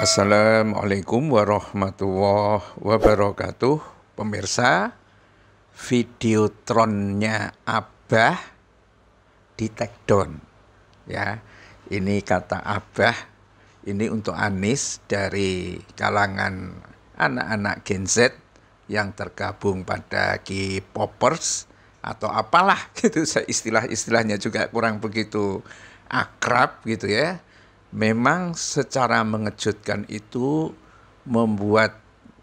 Assalamualaikum warahmatullahi wabarakatuh Pemirsa Videotronnya Abah Di take down ya, Ini kata Abah Ini untuk Anis Dari kalangan anak-anak Gen Z Yang tergabung pada K-popers Atau apalah gitu Istilah-istilahnya juga kurang begitu akrab gitu ya memang secara mengejutkan itu membuat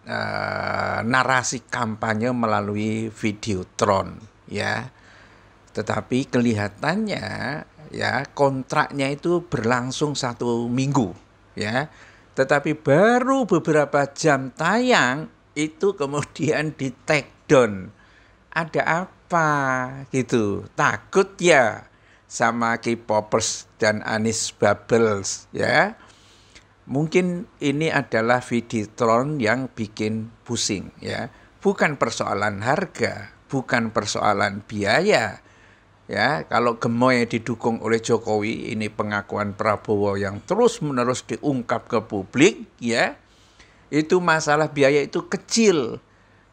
uh, narasi kampanye melalui videotron ya tetapi kelihatannya ya kontraknya itu berlangsung satu minggu ya tetapi baru beberapa jam tayang itu kemudian di take down ada apa gitu takut ya sama K-popers dan Anis Bubbles ya. Mungkin ini adalah Viditron yang bikin pusing ya. Bukan persoalan harga, bukan persoalan biaya. Ya, kalau gemoy didukung oleh Jokowi, ini pengakuan Prabowo yang terus-menerus diungkap ke publik ya. Itu masalah biaya itu kecil.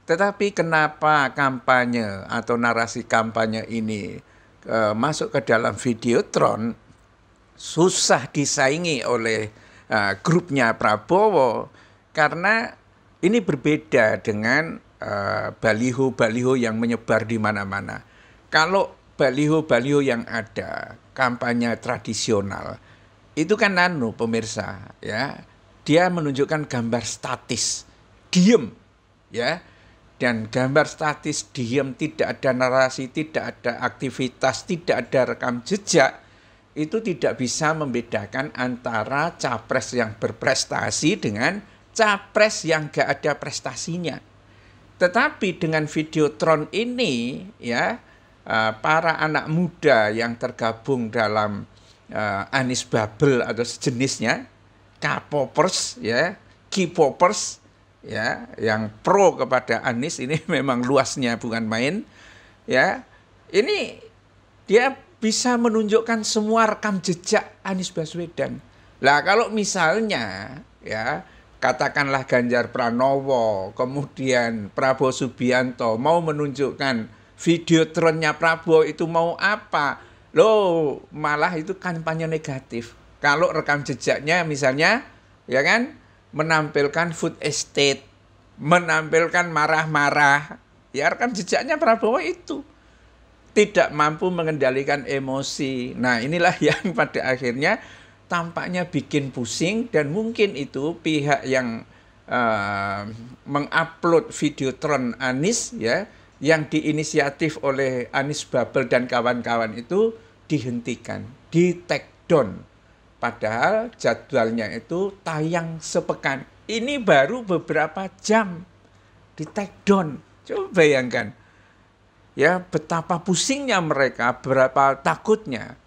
Tetapi kenapa kampanye atau narasi kampanye ini e, masuk ke dalam videotron susah disaingi oleh e, grupnya Prabowo karena ini berbeda dengan eh, baliho-baliho e, yang menyebar di mana-mana. Kalau baliho-baliho yang ada kampanye tradisional itu kan nano pemirsa ya dia menunjukkan gambar statis diem ya dan gambar statis diam tidak ada narasi tidak ada aktivitas tidak ada rekam jejak itu tidak bisa membedakan antara capres yang berprestasi dengan capres yang gak ada prestasinya tetapi dengan videotron ini ya eh, para anak muda yang tergabung dalam uh, eh, Anis Babel atau sejenisnya K-popers ya K-popers ya yang pro kepada Anies ini memang luasnya bukan main ya ini dia bisa menunjukkan semua rekam jejak Anies Baswedan lah kalau misalnya ya katakanlah Ganjar Pranowo kemudian Prabowo Subianto mau menunjukkan video tronnya Prabowo itu mau apa Lo malah itu kampanye negatif kalau rekam jejaknya misalnya ya kan menampilkan food estate, menampilkan marah-marah. Ya kan jejaknya Prabowo itu tidak mampu mengendalikan emosi. Nah, inilah yang pada akhirnya tampaknya bikin pusing dan mungkin itu pihak yang uh, mengupload tron Anis ya yang diinisiatif oleh Anis Babel dan kawan-kawan itu dihentikan, di take down Padahal jadwalnya itu tayang sepekan. Ini baru beberapa jam di take down. Coba bayangkan. Ya, betapa pusingnya mereka, berapa takutnya.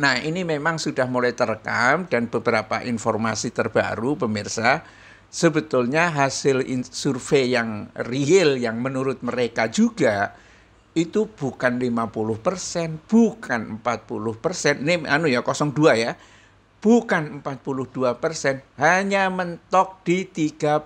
Nah, ini memang sudah mulai terekam dan beberapa informasi terbaru pemirsa sebetulnya hasil survei yang real yang menurut mereka juga itu bukan 50%, bukan 40%. Ini anu ya 02 ya bukan 42 persen, hanya mentok di 35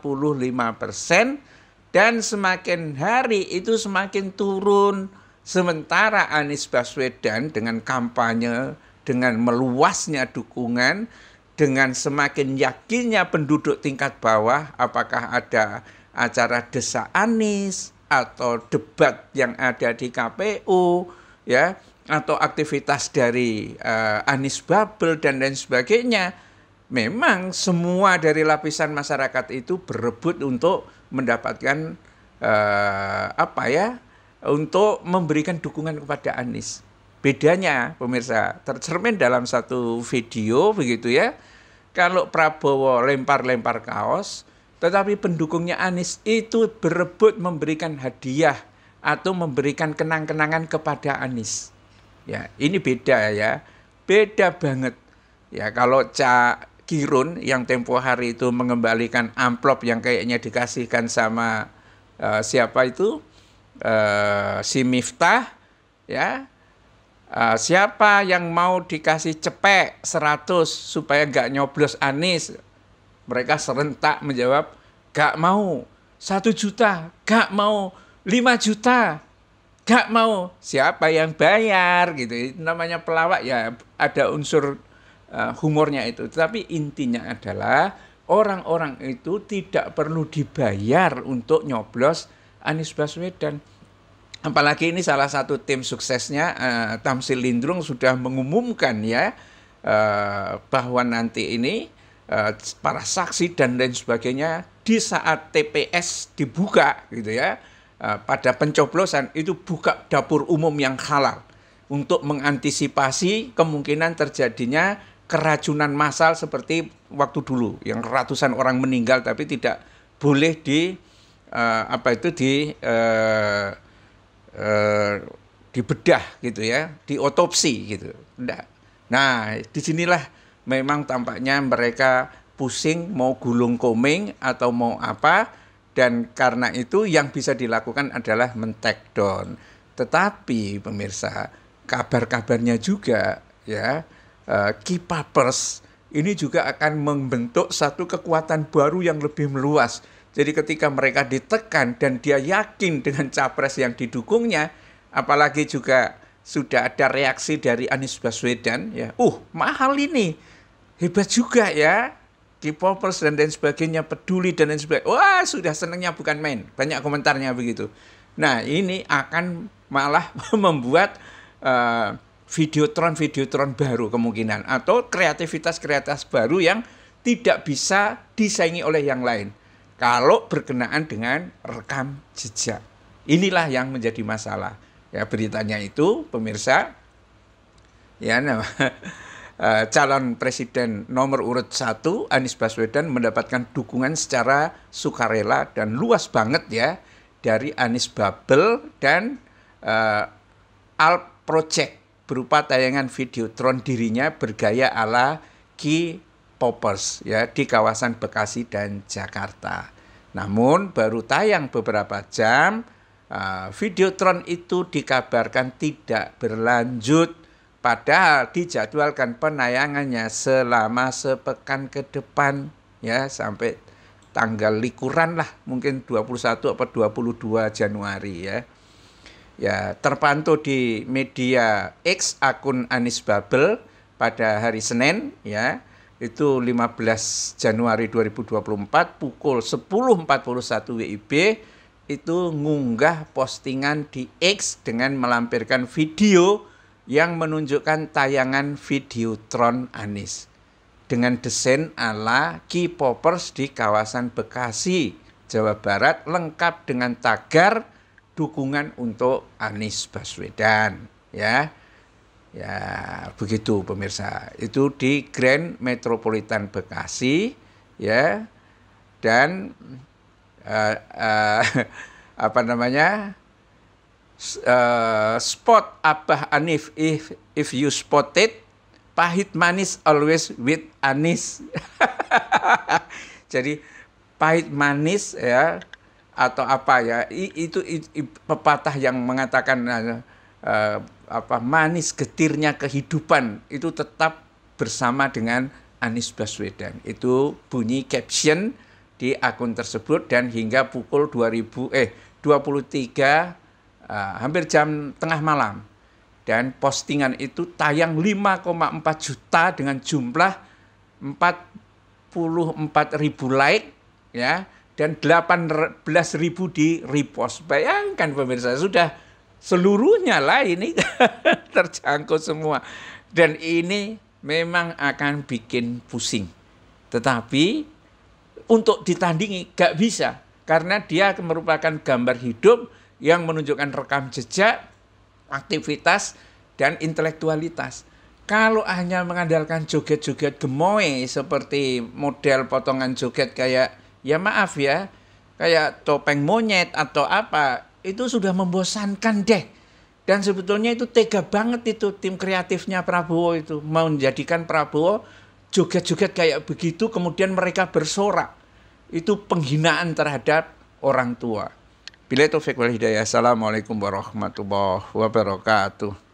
persen dan semakin hari itu semakin turun. Sementara Anies Baswedan dengan kampanye, dengan meluasnya dukungan, dengan semakin yakinnya penduduk tingkat bawah, apakah ada acara desa Anies atau debat yang ada di KPU, ya atau aktivitas dari uh, eh, Anis Babel dan lain sebagainya, memang semua dari lapisan masyarakat itu berebut untuk mendapatkan uh, apa ya, untuk memberikan dukungan kepada Anis. Bedanya pemirsa tercermin dalam satu video begitu ya. Kalau Prabowo lempar-lempar kaos, tetapi pendukungnya Anis itu berebut memberikan hadiah atau memberikan kenang-kenangan kepada Anis. Ya, ini beda ya. Beda banget. Ya, kalau Cak Kirun yang tempo hari itu mengembalikan amplop yang kayaknya dikasihkan sama uh, siapa itu? Uh, si Miftah ya. Uh, siapa yang mau dikasih cepek 100 supaya gak nyoblos Anis? Mereka serentak menjawab, gak mau. Satu juta, gak mau. lima juta, gak mau siapa yang bayar gitu namanya pelawak ya ada unsur uh, humornya itu tapi intinya adalah orang-orang itu tidak perlu dibayar untuk nyoblos Anies Baswedan apalagi ini salah satu tim suksesnya uh, Tamsil Lindrung sudah mengumumkan ya uh, bahwa nanti ini uh, para saksi dan lain sebagainya di saat TPS dibuka gitu ya Eh, pada pencoblosan itu buka dapur umum yang halal untuk mengantisipasi kemungkinan terjadinya keracunan massal seperti waktu dulu yang ratusan orang meninggal tapi tidak boleh di uh, apa itu di uh, uh, dibedah gitu ya, di otopsi gitu. Nggak. Nah, disinilah memang tampaknya mereka pusing mau gulung koming atau mau apa dan karena itu yang bisa dilakukan adalah men down. Tetapi pemirsa, kabar-kabarnya juga ya uh, eh, key ini juga akan membentuk satu kekuatan baru yang lebih meluas. Jadi ketika mereka ditekan dan dia yakin dengan capres yang didukungnya, apalagi juga sudah ada reaksi dari Anies Baswedan ya, uh mahal ini, hebat juga ya, K-popers dan lain sebagainya, peduli dan lain sebagainya. Wah, sudah senangnya bukan main. Banyak komentarnya begitu. Nah, ini akan malah membuat uh, eh, videotron-videotron baru kemungkinan atau kreativitas-kreativitas baru yang tidak bisa disaingi oleh yang lain kalau berkenaan dengan rekam jejak. Inilah yang menjadi masalah. Ya, beritanya itu pemirsa ya nah, Eh, calon presiden nomor urut satu Anies Baswedan mendapatkan dukungan secara sukarela dan luas banget ya dari Anies Babel dan uh, eh, Alp Project berupa tayangan videotron dirinya bergaya ala Ki Poppers ya di kawasan Bekasi dan Jakarta. Namun baru tayang beberapa jam, uh, eh, videotron itu dikabarkan tidak berlanjut Padahal dijadwalkan penayangannya selama sepekan ke depan ya sampai tanggal likuran lah mungkin 21 atau 22 Januari ya. Ya, terpantau di media X akun Anis Babel pada hari Senin ya itu 15 Januari 2024 pukul 10.41 WIB itu ngunggah postingan di X dengan melampirkan video yang menunjukkan tayangan videotron Anis dengan desain ala K-popers di kawasan Bekasi, Jawa Barat lengkap dengan tagar dukungan untuk Anis Baswedan ya. Ya, begitu pemirsa. Itu di Grand Metropolitan Bekasi ya. Dan uh, uh, apa namanya? uh, spot apa Anif if if you spot it pahit manis always with anis. Jadi pahit manis ya atau apa ya itu, itu pepatah yang mengatakan uh, apa manis getirnya kehidupan itu tetap bersama dengan Anies Baswedan. Itu bunyi caption di akun tersebut dan hingga pukul 2000 eh 23 Ah, hampir jam tengah malam. Dan postingan itu tayang 5,4 juta dengan jumlah 44 ribu like ya dan 18 ribu di repost. Bayangkan pemirsa sudah seluruhnya lah ini terjangkau semua. Dan ini memang akan bikin pusing. Tetapi untuk ditandingi gak bisa karena dia merupakan gambar hidup yang menunjukkan rekam jejak, aktivitas, dan intelektualitas. Kalau hanya mengandalkan joget-joget gemoy seperti model potongan joget kayak ya maaf ya, kayak topeng monyet atau apa, itu sudah membosankan deh. Dan sebetulnya itu tega banget itu tim kreatifnya Prabowo itu mau menjadikan Prabowo joget-joget kayak begitu kemudian mereka bersorak. Itu penghinaan terhadap orang tua. Bila itu Hidayah. Assalamualaikum warahmatullahi wabarakatuh.